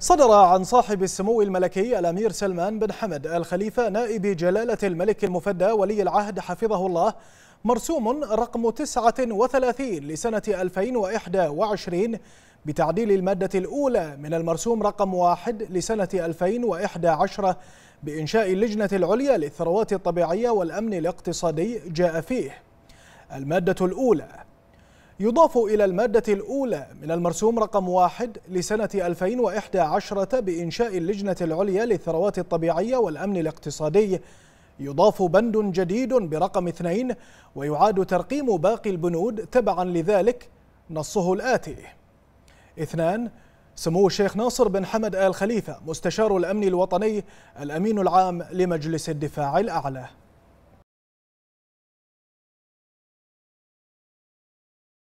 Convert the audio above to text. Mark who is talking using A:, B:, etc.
A: صدر
B: عن صاحب السمو الملكي الأمير سلمان بن حمد الخليفة نائب جلالة الملك المفدى ولي العهد حفظه الله مرسوم رقم 39 لسنة 2021 بتعديل المادة الأولى من المرسوم رقم 1 لسنة 2011 بإنشاء اللجنة العليا للثروات الطبيعية والأمن الاقتصادي جاء فيه المادة الأولى يضاف إلى المادة الأولى من المرسوم رقم واحد لسنة 2011 بإنشاء اللجنة العليا للثروات الطبيعية والأمن الاقتصادي يضاف بند جديد برقم اثنين ويعاد ترقيم باقي البنود تبعا لذلك نصه الآتي اثنان سمو الشيخ ناصر بن حمد آل خليفة مستشار الأمن الوطني الأمين العام لمجلس الدفاع الأعلى